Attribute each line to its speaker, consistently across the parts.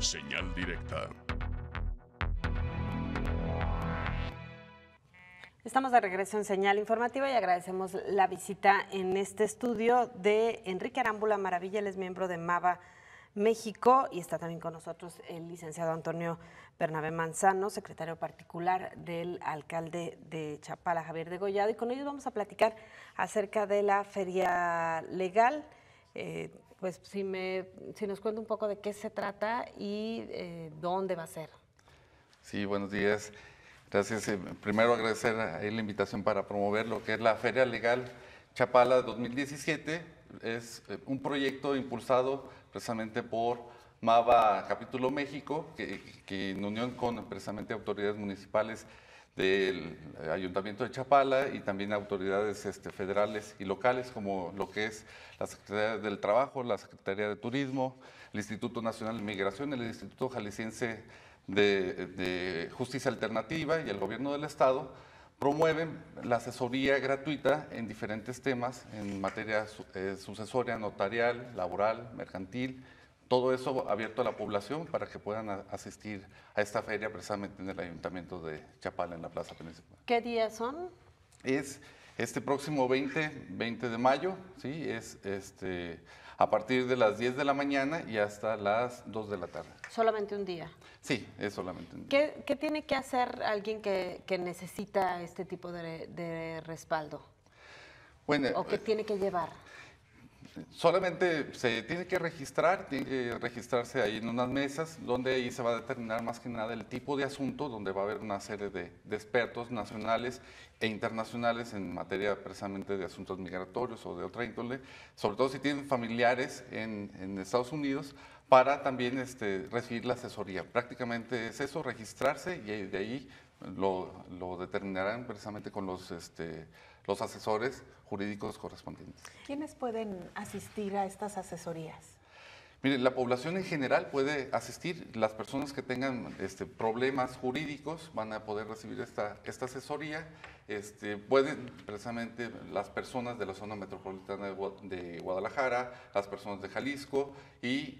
Speaker 1: Señal directa.
Speaker 2: Estamos de regreso en Señal Informativa y agradecemos la visita en este estudio de Enrique Arámbula Maravilla, él es miembro de MAVA México y está también con nosotros el licenciado Antonio Bernabé Manzano, secretario particular del alcalde de Chapala, Javier de Degollado, y con ellos vamos a platicar acerca de la feria legal. Eh, pues si, me, si nos cuenta un poco de qué se trata y eh, dónde va a ser.
Speaker 1: Sí, buenos días. Gracias. Eh, primero agradecer la invitación para promover lo que es la Feria Legal Chapala 2017. Es eh, un proyecto impulsado precisamente por MAVA Capítulo México, que, que en unión con precisamente autoridades municipales del Ayuntamiento de Chapala y también autoridades este, federales y locales, como lo que es la Secretaría del Trabajo, la Secretaría de Turismo, el Instituto Nacional de Migración, el Instituto Jalisciense de, Justicia Alternativa y el Gobierno del Estado, promueven la asesoría gratuita en diferentes temas, en materia eh, sucesoria, notarial, laboral, mercantil, todo eso abierto a la población para que puedan asistir a esta feria precisamente en el Ayuntamiento de Chapala, en la Plaza Principal.
Speaker 2: ¿Qué días son?
Speaker 1: Es este próximo 20, 20 de mayo, ¿sí? Es este, a partir de las 10 de la mañana y hasta las 2 de la tarde.
Speaker 2: ¿Solamente un día?
Speaker 1: Sí, es solamente un
Speaker 2: día. ¿Qué, tiene que hacer alguien que, necesita este tipo de, respaldo? ¿O qué eh, tiene que llevar?
Speaker 1: Solamente se tiene que registrar, tiene que registrarse ahí en unas mesas, donde ahí se va a determinar más que nada el tipo de asunto, donde va a haber una serie de, expertos nacionales e internacionales en materia precisamente de asuntos migratorios o de otra índole, sobre todo si tienen familiares en, Estados Unidos, para también este, recibir la asesoría. Prácticamente es eso, registrarse y de ahí lo, determinarán precisamente con los... Este, los asesores jurídicos correspondientes.
Speaker 2: ¿Quiénes pueden asistir a estas asesorías?
Speaker 1: Mire, la población en general puede asistir, las personas que tengan este, problemas jurídicos van a poder recibir esta, esta asesoría, este, pueden precisamente las personas de la zona metropolitana de, Guadalajara, las personas de Jalisco y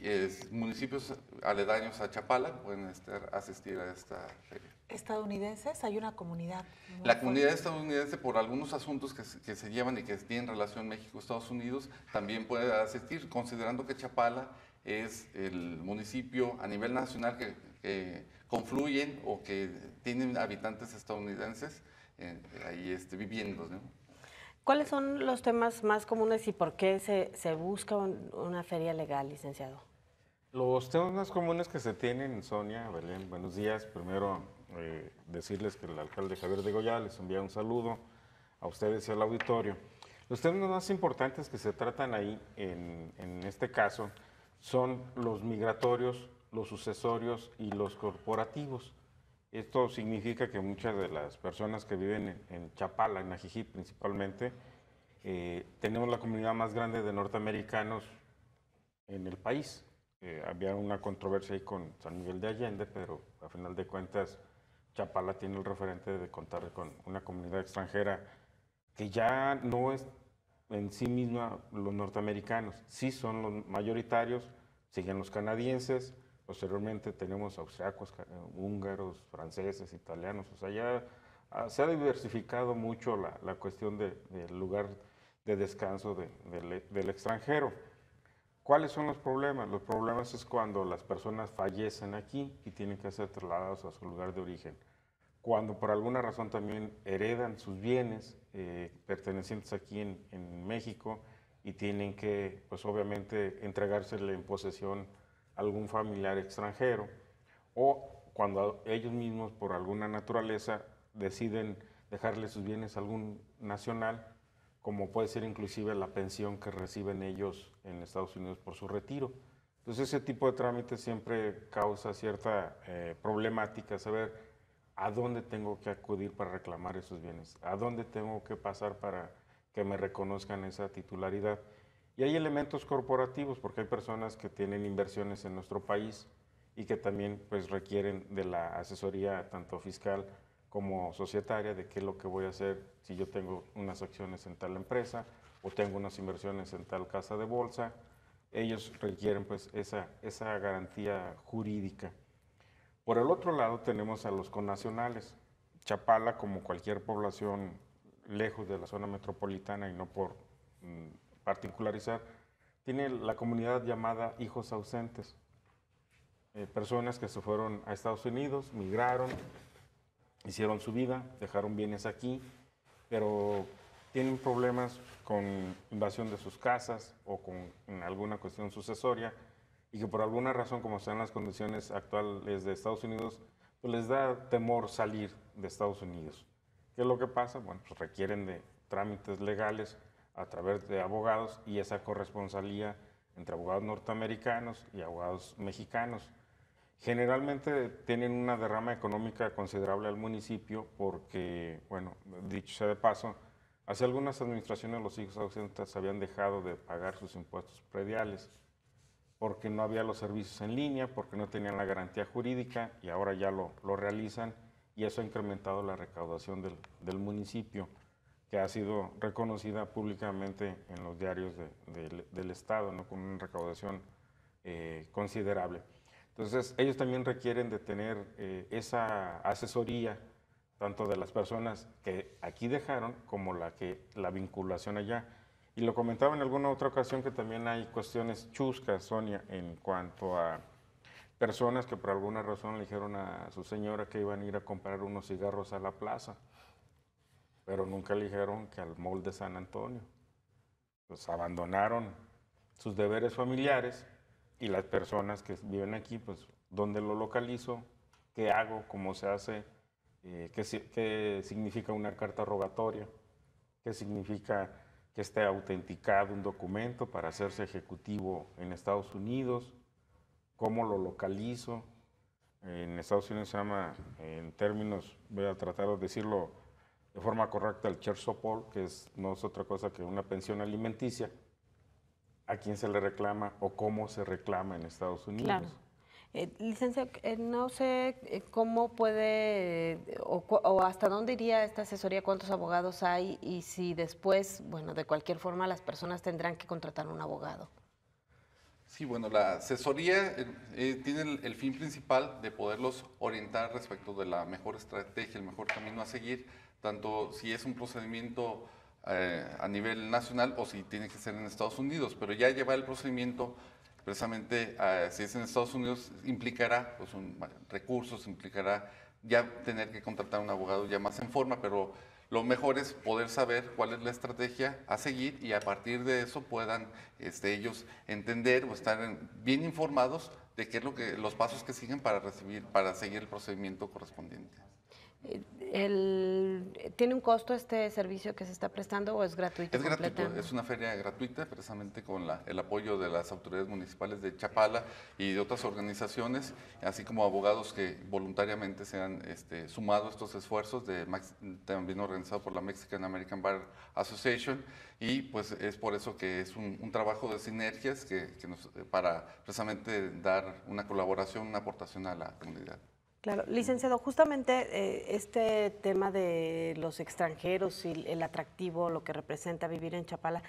Speaker 1: municipios aledaños a Chapala pueden estar, asistir a esta feria
Speaker 2: estadounidenses, hay una comunidad. La comunidad
Speaker 1: estadounidense, por algunos asuntos que, se llevan y que tienen relación México-Estados Unidos, también puede asistir, considerando que Chapala es el municipio a nivel nacional que, confluyen o que tienen habitantes estadounidenses eh, ahí este, viviendo. ¿no?
Speaker 2: ¿Cuáles son los temas más comunes y por qué se, busca una feria legal, licenciado?
Speaker 3: Los temas más comunes que se tienen, Sonia, Belén, buenos días. Primero, eh, decirles que el alcalde Javier de Goya les envía un saludo a ustedes y al auditorio. Los temas más importantes que se tratan ahí, en, este caso, son los migratorios, los sucesorios y los corporativos. Esto significa que muchas de las personas que viven en, Chapala, en Ajijí principalmente, eh, tenemos la comunidad más grande de norteamericanos en el país. Eh, había una controversia ahí con San Miguel de Allende, pero a final de cuentas Chapala tiene el referente de contar con una comunidad extranjera que ya no es en sí misma los norteamericanos, sí son los mayoritarios, siguen los canadienses, posteriormente tenemos austriacos, húngaros, franceses, italianos, o sea, ya ah, se ha diversificado mucho la, cuestión del lugar de descanso del extranjero. ¿Cuáles son los problemas? Los problemas es cuando las personas fallecen aquí y tienen que ser trasladados a su lugar de origen. Cuando por alguna razón también heredan sus bienes eh, pertenecientes aquí en, en, México y tienen que, pues obviamente, entregársele en posesión a algún familiar extranjero. O cuando ellos mismos, por alguna naturaleza, deciden dejarle sus bienes a algún nacional como puede ser inclusive la pensión que reciben ellos en Estados Unidos por su retiro. Entonces ese tipo de trámites siempre causa cierta eh, problemática, saber a dónde tengo que acudir para reclamar esos bienes, a dónde tengo que pasar para que me reconozcan esa titularidad. Y hay elementos corporativos, porque hay personas que tienen inversiones en nuestro país y que también pues, requieren de la asesoría tanto fiscal, como societaria de qué es lo que voy a hacer si yo tengo unas acciones en tal empresa o tengo unas inversiones en tal casa de bolsa. Ellos requieren pues esa, esa garantía jurídica. Por el otro lado tenemos a los connacionales. Chapala, como cualquier población lejos de la zona metropolitana y no por mm, particularizar, tiene la comunidad llamada hijos ausentes. Eh, personas que se fueron a Estados Unidos, migraron, hicieron su vida, dejaron bienes aquí, pero tienen problemas con invasión de sus casas o con alguna cuestión sucesoria y que por alguna razón, como están las condiciones actuales de Estados Unidos, pues les da temor salir de Estados Unidos. ¿Qué es lo que pasa? Bueno, pues requieren de trámites legales a través de abogados y esa corresponsalía entre abogados norteamericanos y abogados mexicanos. Generalmente tienen una derrama económica considerable al municipio porque, bueno, dicho sea de paso, hace algunas administraciones los hijos ausentes habían dejado de pagar sus impuestos prediales porque no había los servicios en línea, porque no tenían la garantía jurídica y ahora ya lo, realizan y eso ha incrementado la recaudación del, municipio, que ha sido reconocida públicamente en los diarios del Estado, ¿no? con una recaudación eh, considerable. Entonces, ellos también requieren de tener eh, esa asesoría, tanto de las personas que aquí dejaron como la, que, la vinculación allá. Y lo comentaba en alguna otra ocasión que también hay cuestiones chuscas, Sonia, en cuanto a personas que por alguna razón le dijeron a su señora que iban a ir a comprar unos cigarros a la plaza, pero nunca le dijeron que al molde de San Antonio. Pues abandonaron sus deberes familiares y las personas que viven aquí, pues, ¿dónde lo localizo? ¿Qué hago? ¿Cómo se hace? Eh, ¿qué, significa una carta rogatoria? ¿Qué significa que esté autenticado un documento para hacerse ejecutivo en Estados Unidos? ¿Cómo lo localizo? En Estados Unidos se llama, en términos, voy a tratar de decirlo de forma correcta, el Paul, que es, no es otra cosa que una pensión alimenticia a quién se le reclama o cómo se reclama en Estados Unidos. Claro.
Speaker 2: Eh, licencia, eh, no sé eh, cómo puede o, hasta dónde iría esta asesoría, cuántos abogados hay y si después, bueno, de cualquier forma las personas tendrán que contratar un abogado.
Speaker 1: Sí, bueno, la asesoría tiene el, fin principal de poderlos orientar respecto de la mejor estrategia, el mejor camino a seguir, tanto si es un procedimiento eh, a nivel nacional o si tiene que ser en Estados Unidos, pero ya llevar el procedimiento precisamente ah, si es en Estados Unidos implicará pues, un, recursos, implicará ya tener que contratar un abogado ya más en forma, pero lo mejor es poder saber cuál es la estrategia a seguir y a partir de eso puedan este, ellos entender o estar bien informados de qué es lo que los pasos que siguen para recibir para seguir el procedimiento correspondiente.
Speaker 2: El, ¿Tiene un costo este servicio que se está prestando o es gratuito? Es gratuito, es
Speaker 1: una feria gratuita precisamente con el apoyo de las autoridades municipales de Chapala y de otras organizaciones, así como abogados que voluntariamente se han este, sumado a estos esfuerzos, de, también organizado por la Mexican American Bar Association, y pues es por eso que es un, trabajo de sinergias que, para precisamente dar una colaboración, una aportación a la comunidad.
Speaker 2: Claro, licenciado, justamente eh, este tema de los extranjeros y el atractivo, lo que representa vivir en Chapala,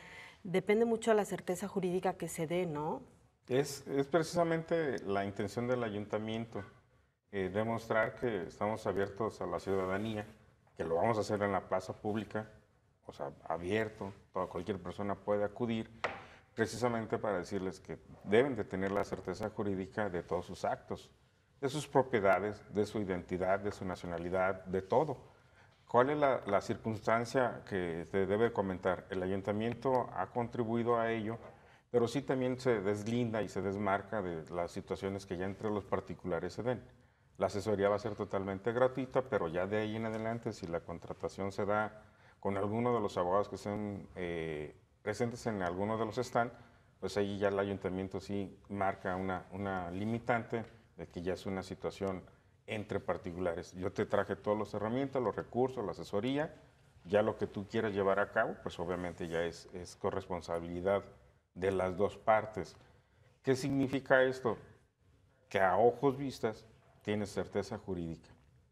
Speaker 2: depende mucho de la certeza jurídica que se dé, ¿no?
Speaker 3: Es, precisamente la intención del ayuntamiento, eh, demostrar que estamos abiertos a la ciudadanía, que lo vamos a hacer en la plaza pública, o sea, abierto, toda, cualquier persona puede acudir, precisamente para decirles que deben de tener la certeza jurídica de todos sus actos de sus propiedades, de su identidad, de su nacionalidad, de todo. ¿Cuál es la, circunstancia que se debe comentar? El ayuntamiento ha contribuido a ello, pero sí también se deslinda y se desmarca de las situaciones que ya entre los particulares se den. La asesoría va a ser totalmente gratuita, pero ya de ahí en adelante, si la contratación se da con alguno de los abogados que estén eh, presentes en alguno de los stands, pues ahí ya el ayuntamiento sí marca una, una limitante que ya es una situación entre particulares. Yo te traje todas las herramientas, los recursos, la asesoría, ya lo que tú quieras llevar a cabo, pues obviamente ya es, es corresponsabilidad de las dos partes. ¿Qué significa esto? Que a ojos vistas tienes certeza jurídica.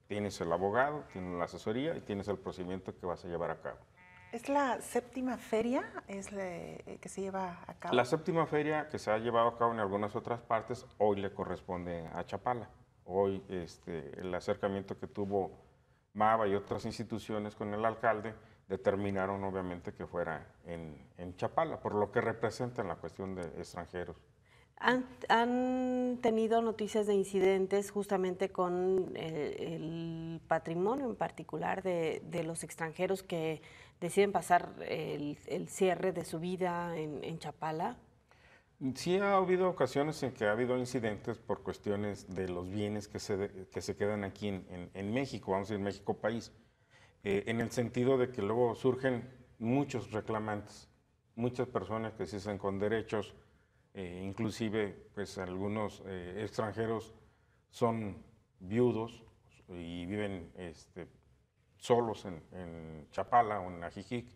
Speaker 3: Tienes el abogado, tienes la asesoría y tienes el procedimiento que vas a llevar a cabo.
Speaker 2: ¿Es la séptima feria es eh, que se lleva a cabo? La
Speaker 3: séptima feria que se ha llevado a cabo en algunas otras partes, hoy le corresponde a Chapala. Hoy este, el acercamiento que tuvo MAVA y otras instituciones con el alcalde determinaron obviamente que fuera en, Chapala, por lo que representa en la cuestión de extranjeros.
Speaker 2: Han, tenido noticias de incidentes justamente con el, patrimonio en particular de, los extranjeros que deciden pasar el, cierre de su vida en, Chapala?
Speaker 3: Sí ha habido ocasiones en que ha habido incidentes por cuestiones de los bienes que se, que se quedan aquí en, México, vamos a decir México país, eh, en el sentido de que luego surgen muchos reclamantes, muchas personas que se hacen con derechos, eh, inclusive pues algunos eh, extranjeros son viudos y viven este, solos en, Chapala o en Ajijic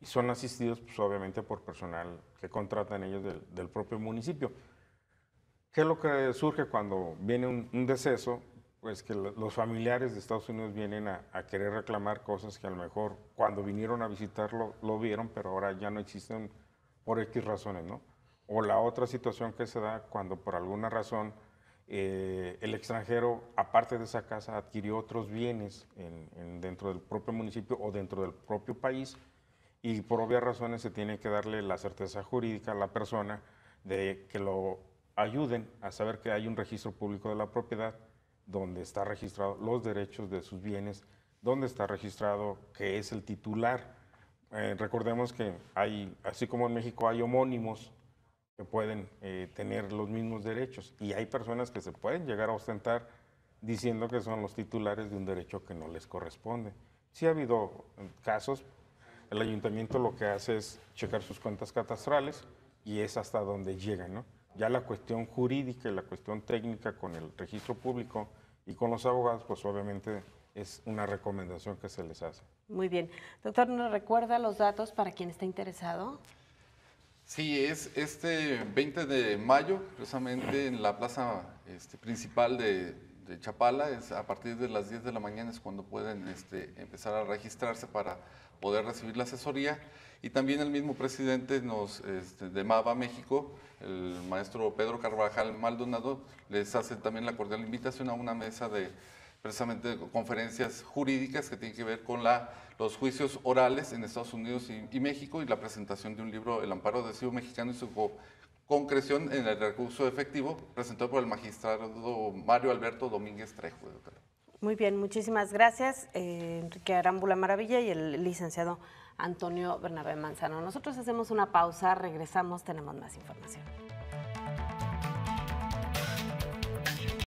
Speaker 3: y son asistidos pues, obviamente por personal que contratan ellos del, propio municipio. ¿Qué es lo que surge cuando viene un, deceso? Pues que los familiares de Estados Unidos vienen a, a, querer reclamar cosas que a lo mejor cuando vinieron a visitarlo lo vieron, pero ahora ya no existen por X razones, ¿no? O la otra situación que se da cuando por alguna razón eh, el extranjero, aparte de esa casa, adquirió otros bienes dentro del propio municipio o dentro del propio país y por obvias razones se tiene que darle la certeza jurídica a la persona de que lo ayuden a saber que hay un registro público de la propiedad donde está registrados los derechos de sus bienes, donde está registrado que es el titular. Eh, recordemos que hay, así como en México hay homónimos que pueden eh, tener los mismos derechos. Y hay personas que se pueden llegar a ostentar diciendo que son los titulares de un derecho que no les corresponde. Sí ha habido eh, casos, el ayuntamiento lo que hace es checar sus cuentas catastrales y es hasta donde llegan. ¿no? Ya la cuestión jurídica y la cuestión técnica con el registro público y con los abogados, pues obviamente es una recomendación que se les hace.
Speaker 2: Muy bien. Doctor, ¿nos recuerda los datos para quien está interesado?
Speaker 1: Sí, es este 20 de mayo, precisamente en la plaza este, principal de, Chapala, es a partir de las 10 de la mañana es cuando pueden este, empezar a registrarse para poder recibir la asesoría. Y también el mismo presidente nos, este, de MAVA México, el maestro Pedro Carvajal Maldonado, les hace también la cordial invitación a una mesa de precisamente conferencias jurídicas que tienen que ver con la, los juicios orales en Estados Unidos y, México y la presentación de un libro, El amparo de Ciudad mexicano y su concreción en el recurso efectivo, presentado por el magistrado Mario Alberto Domínguez Trejo.
Speaker 2: Muy bien, muchísimas gracias, eh, Enrique Arámbula Maravilla y el licenciado Antonio Bernabé Manzano. Nosotros hacemos una pausa, regresamos, tenemos más información.